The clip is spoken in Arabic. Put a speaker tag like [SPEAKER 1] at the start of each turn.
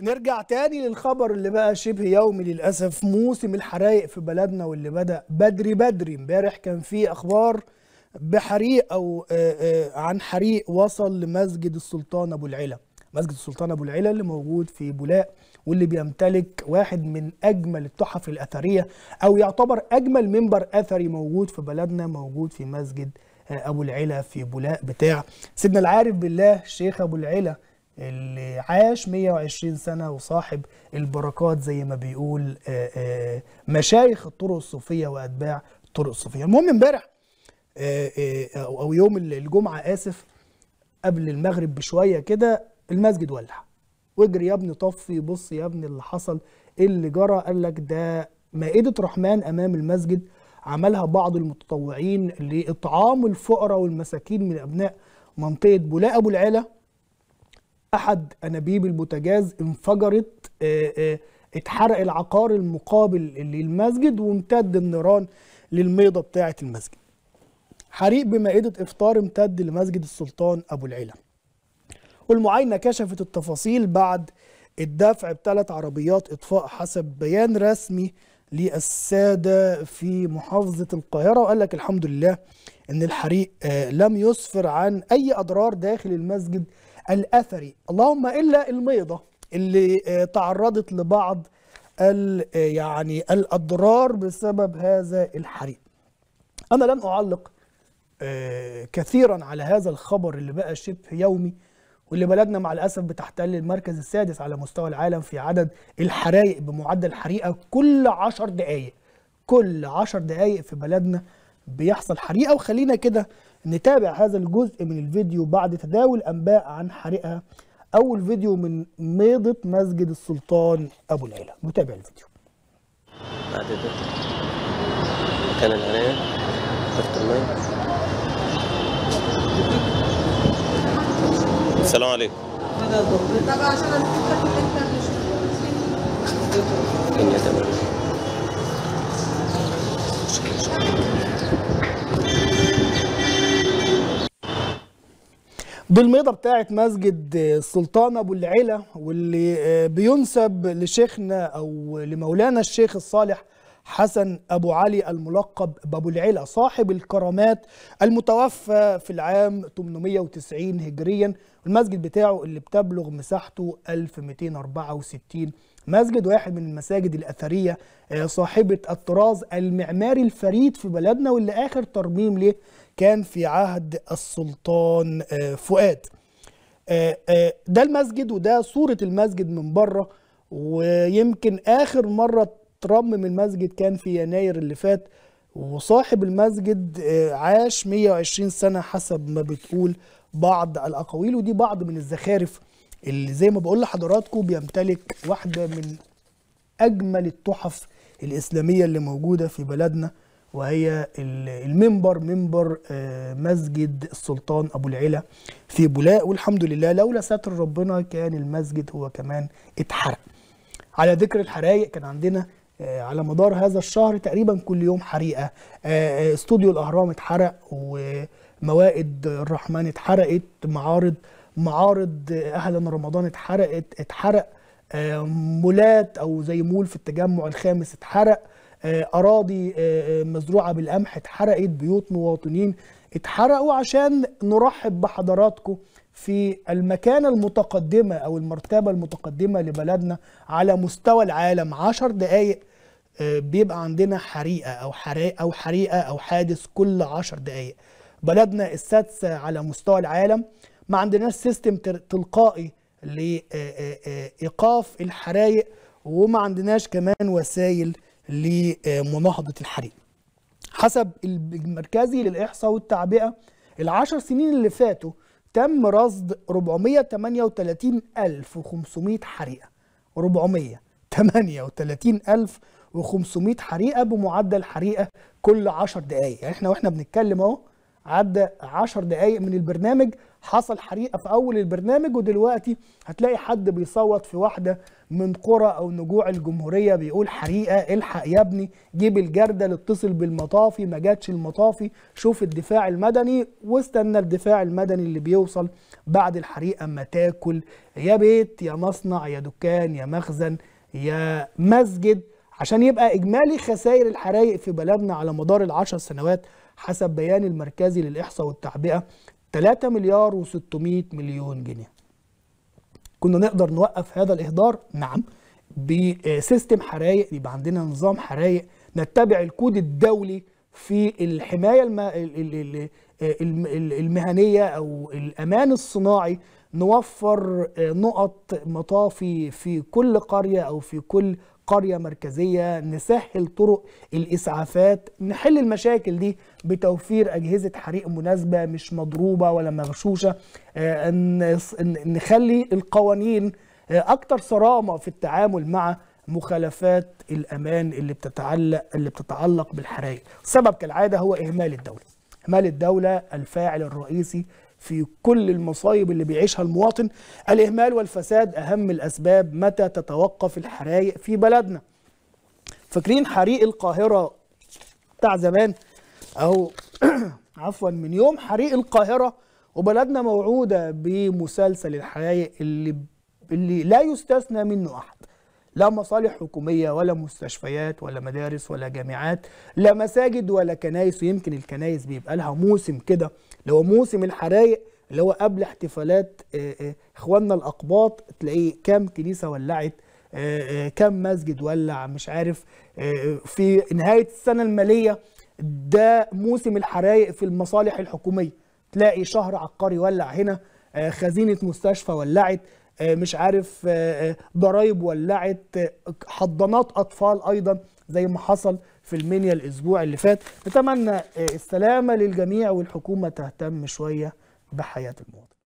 [SPEAKER 1] نرجع تاني للخبر اللي بقى شبه يومي للأسف موسم الحرايق في بلدنا واللي بدأ بدري بدري امبارح كان في أخبار بحريق أو آه، آه، عن حريق وصل لمسجد السلطان أبو العلا مسجد السلطان أبو العلا اللي موجود في بولاق واللي بيمتلك واحد من أجمل التحف الأثرية أو يعتبر أجمل منبر أثري موجود في بلدنا موجود في مسجد آه، أبو العلا في بولاق بتاع سيدنا العارف بالله الشيخ أبو العلا اللي عاش 120 سنة وصاحب البركات زي ما بيقول آه، آه، مشايخ الطرق الصوفية وأتباع الطرق الصوفية المهم امبارح آه، أو يوم الجمعة آسف قبل المغرب بشوية كده المسجد ولع واجري يا ابني طفي بص يا ابني اللي حصل اللي جرى قال لك ده مائدة رحمن أمام المسجد عملها بعض المتطوعين لإطعام الفقراء والمساكين من أبناء منطقة بولاء أبو العلا احد انابيب البوتاجاز انفجرت آه، آه، اتحرق العقار المقابل للمسجد وامتد النيران للميضه بتاعه المسجد حريق بمائده افطار امتد لمسجد السلطان ابو العلا والمعاينه كشفت التفاصيل بعد الدفع بثلاث عربيات اطفاء حسب بيان رسمي للساده في محافظه القاهره وقال لك الحمد لله ان الحريق آه، لم يسفر عن اي اضرار داخل المسجد الأثري اللهم إلا الميضة اللي آه، تعرضت لبعض آه، يعني الأضرار بسبب هذا الحريق أنا لن أعلق آه، كثيرا على هذا الخبر اللي بقى شبه يومي واللي بلدنا مع الأسف بتحتل المركز السادس على مستوى العالم في عدد الحرائق بمعدل حريقة كل عشر دقايق كل عشر دقايق في بلدنا بيحصل حريقة وخلينا كده نتابع هذا الجزء من الفيديو بعد تداول أنباء عن حريقها أول فيديو من ميضة مسجد السلطان أبو العلا نتابع الفيديو بعد كان السلام عليكم طبعا عشان دي الميضه بتاعه مسجد آه، السلطان ابو العلا واللي آه، بينسب لشيخنا او لمولانا الشيخ الصالح حسن ابو علي الملقب بابو العلا صاحب الكرامات المتوفى في العام 890 هجريا المسجد بتاعه اللي بتبلغ مساحته 1264 مسجد واحد من المساجد الأثرية آه، صاحبة الطراز المعماري الفريد في بلدنا واللي آخر ترميم ليه كان في عهد السلطان آه، فؤاد آه، ده المسجد وده صورة المسجد من بره ويمكن آخر مرة ترمم المسجد كان في يناير اللي فات وصاحب المسجد عاش 120 سنة حسب ما بتقول بعض الأقاويل ودي بعض من الزخارف اللي زي ما بقول لحضراتكم بيمتلك واحده من اجمل التحف الاسلاميه اللي موجوده في بلدنا وهي المنبر منبر آه، مسجد السلطان ابو العلا في بولاق والحمد لله لولا ستر ربنا كان المسجد هو كمان اتحرق على ذكر الحرايق كان عندنا آه، على مدار هذا الشهر تقريبا كل يوم حريقه آه، استوديو الاهرام اتحرق وموائد الرحمن اتحرقت معارض معارض اهلا رمضان اتحرقت اتحرق آه، مولات او زي مول في التجمع الخامس اتحرق آه، اراضي آه، مزروعه بالقمح اتحرقت بيوت مواطنين اتحرقوا عشان نرحب بحضراتكم في المكان المتقدمة أو المرتبة المتقدمة لبلدنا على مستوى العالم عشر دقايق بيبقى عندنا حريقة أو حريقة أو حريقة أو حادث كل عشر دقايق بلدنا السادسة على مستوى العالم ما عندناش سيستم تلقائي لايقاف الحرائق وما عندناش كمان وسائل لمناهضه الحريق حسب المركزي للاحصاء والتعبئه العشر سنين اللي فاتوا تم رصد 438500 حريقه 438500 حريقه بمعدل حريقه كل 10 دقائق يعني احنا واحنا بنتكلم اهو عدى 10 دقايق من البرنامج حصل حريقه في اول البرنامج ودلوقتي هتلاقي حد بيصوت في واحده من قرى او نجوع الجمهوريه بيقول حريقه الحق يا ابني جيب الجردل اتصل بالمطافي ما جاتش المطافي شوف الدفاع المدني واستنى الدفاع المدني اللي بيوصل بعد الحريقه ما تاكل يا بيت يا مصنع يا دكان يا مخزن يا مسجد عشان يبقى اجمالي خسائر الحرايق في بلدنا على مدار العشر سنوات حسب بيان المركزي للإحصاء والتعبئة 3 مليار و600 مليون جنيه كنا نقدر نوقف هذا الإهدار نعم بسيستم حرايق يبقى عندنا نظام حرايق نتبع الكود الدولي في الحماية المهنية أو الأمان الصناعي نوفر آه، نقط مطافي في كل قرية أو في كل قرية مركزية نسهل طرق الإسعافات نحل المشاكل دي بتوفير أجهزة حريق مناسبة مش مضروبة ولا مغشوشة آه، نخلي القوانين آه، أكتر صرامة في التعامل مع مخالفات الأمان اللي بتتعلق اللي بتتعلق بالحرائق السبب كالعادة هو إهمال الدولة إهمال الدولة الفاعل الرئيسي في كل المصايب اللي بيعيشها المواطن الإهمال والفساد أهم الأسباب متى تتوقف الحرائق في بلدنا فاكرين حريق القاهرة بتاع زمان أو عفوا من يوم حريق القاهرة وبلدنا موعودة بمسلسل الحرائق اللي, اللي لا يستثنى منه أحد لا مصالح حكومية ولا مستشفيات ولا مدارس ولا جامعات لا مساجد ولا كنايس ويمكن الكنايس بيبقى لها موسم كده اللي هو موسم الحرايق اللي هو قبل احتفالات آه، آه، اخواننا الاقباط تلاقيه كام كنيسه ولعت آه، كام مسجد ولع مش عارف في نهايه السنه الماليه ده موسم الحرايق في المصالح الحكوميه تلاقي شهر عقاري ولع هنا خزينه مستشفى ولعت آه، مش عارف آه، آه، ضرايب ولعت حضانات اطفال ايضا زي ما حصل في المنيا الاسبوع اللي فات نتمنى السلامه للجميع والحكومه تهتم شويه بحياه المواطن